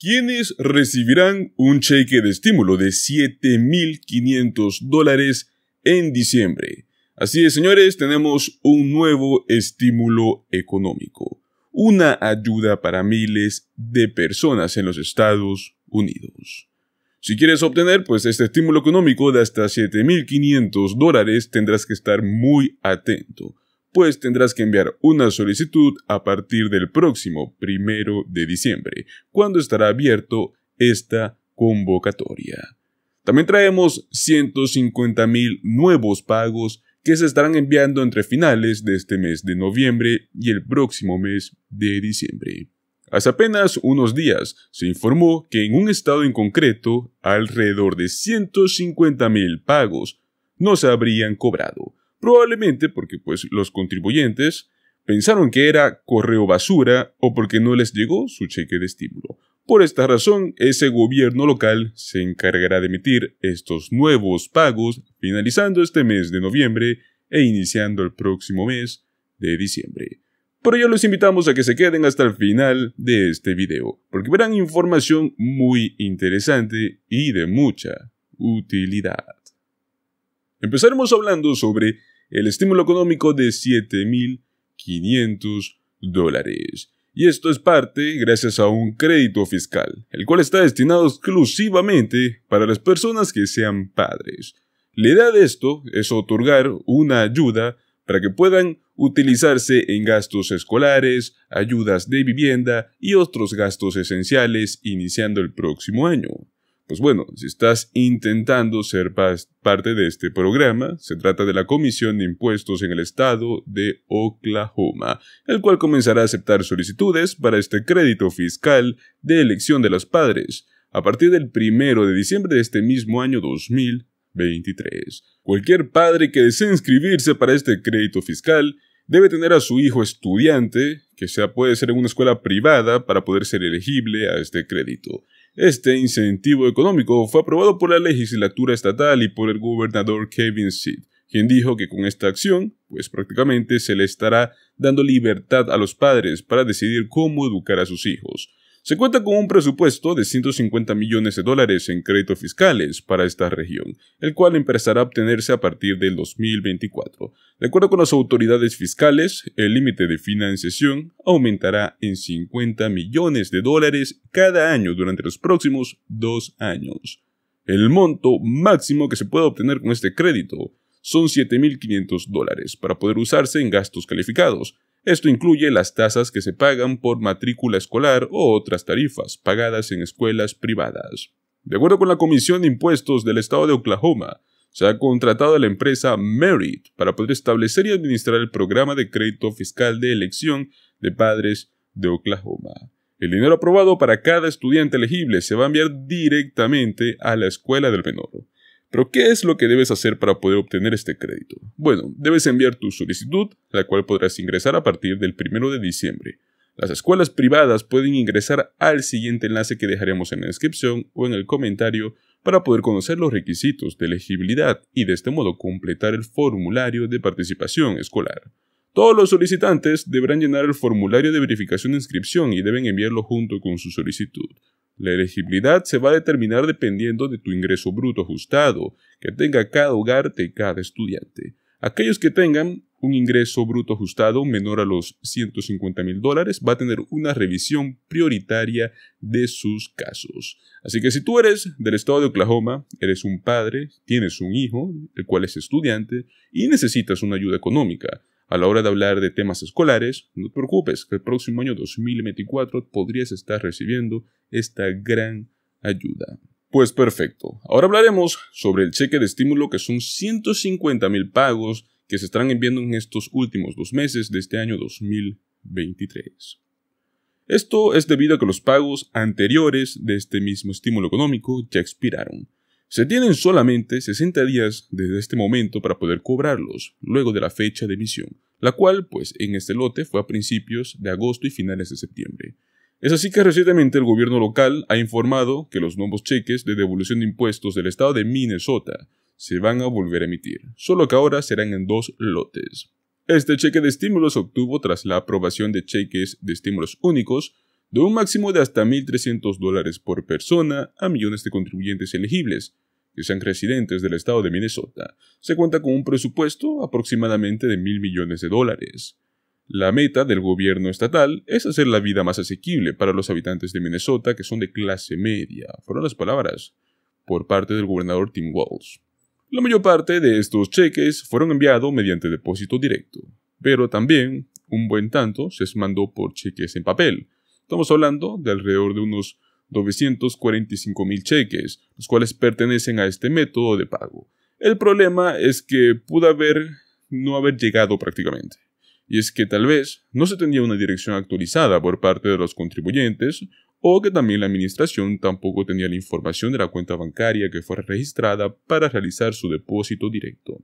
quienes recibirán un cheque de estímulo de 7.500 dólares en diciembre. Así es, señores, tenemos un nuevo estímulo económico, una ayuda para miles de personas en los Estados Unidos. Si quieres obtener pues este estímulo económico de hasta 7.500 dólares, tendrás que estar muy atento pues tendrás que enviar una solicitud a partir del próximo primero de diciembre, cuando estará abierto esta convocatoria. También traemos 150.000 nuevos pagos que se estarán enviando entre finales de este mes de noviembre y el próximo mes de diciembre. Hace apenas unos días se informó que en un estado en concreto alrededor de 150.000 pagos no se habrían cobrado, probablemente porque pues los contribuyentes pensaron que era correo basura o porque no les llegó su cheque de estímulo. Por esta razón, ese gobierno local se encargará de emitir estos nuevos pagos finalizando este mes de noviembre e iniciando el próximo mes de diciembre. Por ello, los invitamos a que se queden hasta el final de este video, porque verán información muy interesante y de mucha utilidad. Empezaremos hablando sobre el estímulo económico de 7.500 dólares. Y esto es parte gracias a un crédito fiscal, el cual está destinado exclusivamente para las personas que sean padres. La idea de esto es otorgar una ayuda para que puedan utilizarse en gastos escolares, ayudas de vivienda y otros gastos esenciales iniciando el próximo año. Pues bueno, si estás intentando ser parte de este programa, se trata de la Comisión de Impuestos en el estado de Oklahoma, el cual comenzará a aceptar solicitudes para este crédito fiscal de elección de los padres a partir del 1 de diciembre de este mismo año 2023. Cualquier padre que desee inscribirse para este crédito fiscal debe tener a su hijo estudiante, que sea puede ser en una escuela privada para poder ser elegible a este crédito. Este incentivo económico fue aprobado por la legislatura estatal y por el gobernador Kevin Seed, quien dijo que con esta acción, pues prácticamente se le estará dando libertad a los padres para decidir cómo educar a sus hijos, se cuenta con un presupuesto de 150 millones de dólares en créditos fiscales para esta región, el cual empezará a obtenerse a partir del 2024. De acuerdo con las autoridades fiscales, el límite de financiación aumentará en 50 millones de dólares cada año durante los próximos dos años. El monto máximo que se puede obtener con este crédito son 7.500 dólares para poder usarse en gastos calificados, esto incluye las tasas que se pagan por matrícula escolar o otras tarifas pagadas en escuelas privadas. De acuerdo con la Comisión de Impuestos del Estado de Oklahoma, se ha contratado a la empresa Merit para poder establecer y administrar el programa de crédito fiscal de elección de padres de Oklahoma. El dinero aprobado para cada estudiante elegible se va a enviar directamente a la escuela del menor. Pero ¿qué es lo que debes hacer para poder obtener este crédito? Bueno, debes enviar tu solicitud, la cual podrás ingresar a partir del 1 de diciembre. Las escuelas privadas pueden ingresar al siguiente enlace que dejaremos en la descripción o en el comentario para poder conocer los requisitos de elegibilidad y de este modo completar el formulario de participación escolar. Todos los solicitantes deberán llenar el formulario de verificación de inscripción y deben enviarlo junto con su solicitud. La elegibilidad se va a determinar dependiendo de tu ingreso bruto ajustado que tenga cada hogar de cada estudiante. Aquellos que tengan un ingreso bruto ajustado menor a los 150 mil dólares va a tener una revisión prioritaria de sus casos. Así que si tú eres del estado de Oklahoma, eres un padre, tienes un hijo, el cual es estudiante, y necesitas una ayuda económica, a la hora de hablar de temas escolares, no te preocupes que el próximo año 2024 podrías estar recibiendo esta gran ayuda. Pues perfecto, ahora hablaremos sobre el cheque de estímulo que son 150.000 pagos que se estarán enviando en estos últimos dos meses de este año 2023. Esto es debido a que los pagos anteriores de este mismo estímulo económico ya expiraron, se tienen solamente 60 días desde este momento para poder cobrarlos, luego de la fecha de emisión, la cual, pues, en este lote fue a principios de agosto y finales de septiembre. Es así que recientemente el gobierno local ha informado que los nuevos cheques de devolución de impuestos del estado de Minnesota se van a volver a emitir, solo que ahora serán en dos lotes. Este cheque de estímulos se obtuvo tras la aprobación de cheques de estímulos únicos de un máximo de hasta 1.300 dólares por persona a millones de contribuyentes elegibles que sean residentes del estado de Minnesota. Se cuenta con un presupuesto aproximadamente de 1.000 millones de dólares. La meta del gobierno estatal es hacer la vida más asequible para los habitantes de Minnesota que son de clase media, fueron las palabras por parte del gobernador Tim Walz. La mayor parte de estos cheques fueron enviados mediante depósito directo, pero también un buen tanto se mandó por cheques en papel, Estamos hablando de alrededor de unos 945 mil cheques, los cuales pertenecen a este método de pago. El problema es que pudo haber no haber llegado prácticamente. Y es que tal vez no se tenía una dirección actualizada por parte de los contribuyentes o que también la administración tampoco tenía la información de la cuenta bancaria que fuera registrada para realizar su depósito directo.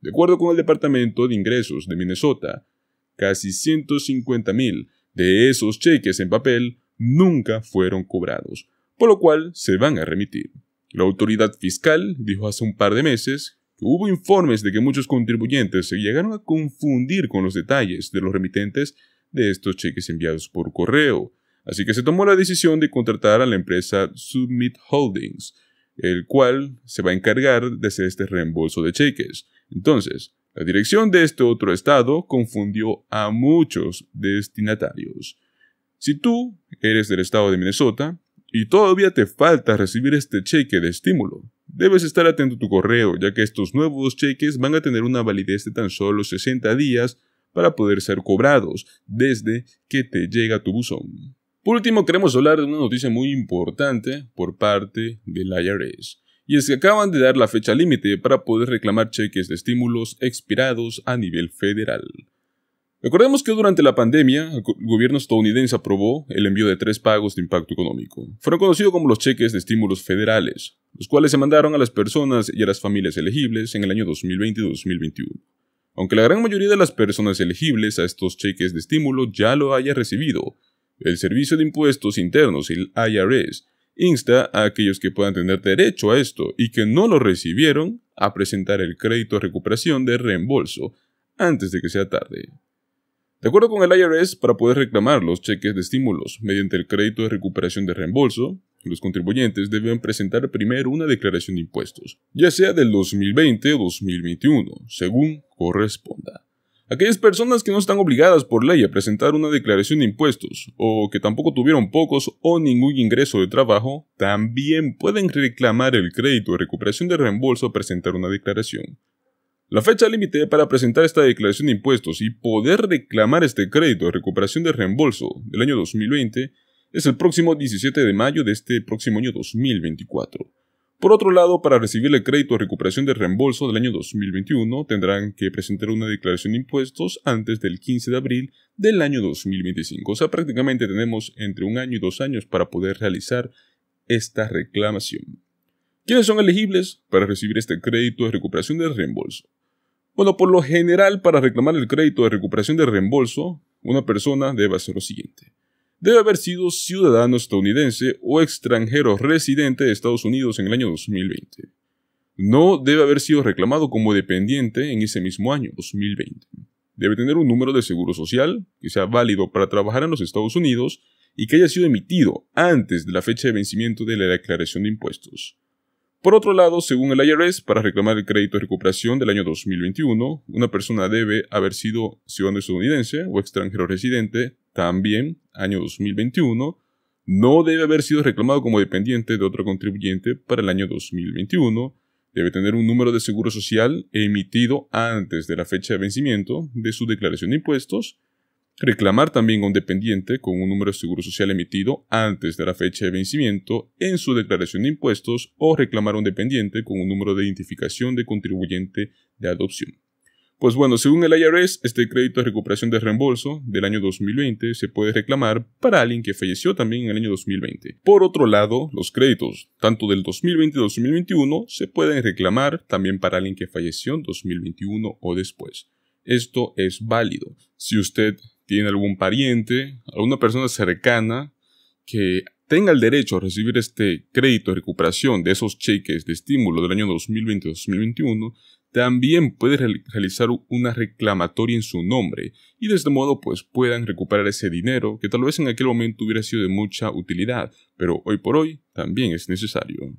De acuerdo con el Departamento de Ingresos de Minnesota, casi 150 mil de esos cheques en papel nunca fueron cobrados, por lo cual se van a remitir. La autoridad fiscal dijo hace un par de meses que hubo informes de que muchos contribuyentes se llegaron a confundir con los detalles de los remitentes de estos cheques enviados por correo, así que se tomó la decisión de contratar a la empresa Submit Holdings, el cual se va a encargar de hacer este reembolso de cheques. Entonces, la dirección de este otro estado confundió a muchos destinatarios. Si tú eres del estado de Minnesota y todavía te falta recibir este cheque de estímulo, debes estar atento a tu correo, ya que estos nuevos cheques van a tener una validez de tan solo 60 días para poder ser cobrados desde que te llega tu buzón. Por último, queremos hablar de una noticia muy importante por parte del IRS y es que acaban de dar la fecha límite para poder reclamar cheques de estímulos expirados a nivel federal. Recordemos que durante la pandemia, el gobierno estadounidense aprobó el envío de tres pagos de impacto económico. Fueron conocidos como los cheques de estímulos federales, los cuales se mandaron a las personas y a las familias elegibles en el año 2020 2021. Aunque la gran mayoría de las personas elegibles a estos cheques de estímulo ya lo haya recibido, el Servicio de Impuestos Internos, el IRS, Insta a aquellos que puedan tener derecho a esto y que no lo recibieron a presentar el crédito de recuperación de reembolso antes de que sea tarde. De acuerdo con el IRS, para poder reclamar los cheques de estímulos mediante el crédito de recuperación de reembolso, los contribuyentes deben presentar primero una declaración de impuestos, ya sea del 2020 o 2021, según corresponda. Aquellas personas que no están obligadas por ley a presentar una declaración de impuestos o que tampoco tuvieron pocos o ningún ingreso de trabajo, también pueden reclamar el crédito de recuperación de reembolso a presentar una declaración. La fecha límite para presentar esta declaración de impuestos y poder reclamar este crédito de recuperación de reembolso del año 2020 es el próximo 17 de mayo de este próximo año 2024. Por otro lado, para recibir el crédito de recuperación de reembolso del año 2021, tendrán que presentar una declaración de impuestos antes del 15 de abril del año 2025. O sea, prácticamente tenemos entre un año y dos años para poder realizar esta reclamación. ¿Quiénes son elegibles para recibir este crédito de recuperación de reembolso? Bueno, por lo general, para reclamar el crédito de recuperación de reembolso, una persona debe hacer lo siguiente debe haber sido ciudadano estadounidense o extranjero residente de Estados Unidos en el año 2020. No debe haber sido reclamado como dependiente en ese mismo año 2020. Debe tener un número de seguro social que sea válido para trabajar en los Estados Unidos y que haya sido emitido antes de la fecha de vencimiento de la declaración de impuestos. Por otro lado, según el IRS, para reclamar el crédito de recuperación del año 2021, una persona debe haber sido ciudadano estadounidense o extranjero residente, también año 2021, no debe haber sido reclamado como dependiente de otro contribuyente para el año 2021, debe tener un número de seguro social emitido antes de la fecha de vencimiento de su declaración de impuestos, reclamar también a un dependiente con un número de seguro social emitido antes de la fecha de vencimiento en su declaración de impuestos o reclamar a un dependiente con un número de identificación de contribuyente de adopción. Pues bueno, según el IRS, este crédito de recuperación de reembolso del año 2020 se puede reclamar para alguien que falleció también en el año 2020. Por otro lado, los créditos, tanto del 2020 2021, se pueden reclamar también para alguien que falleció en 2021 o después. Esto es válido. Si usted tiene algún pariente, alguna persona cercana que tenga el derecho a recibir este crédito de recuperación de esos cheques de estímulo del año 2020-2021, también puede realizar una reclamatoria en su nombre y de este modo pues puedan recuperar ese dinero que tal vez en aquel momento hubiera sido de mucha utilidad, pero hoy por hoy también es necesario.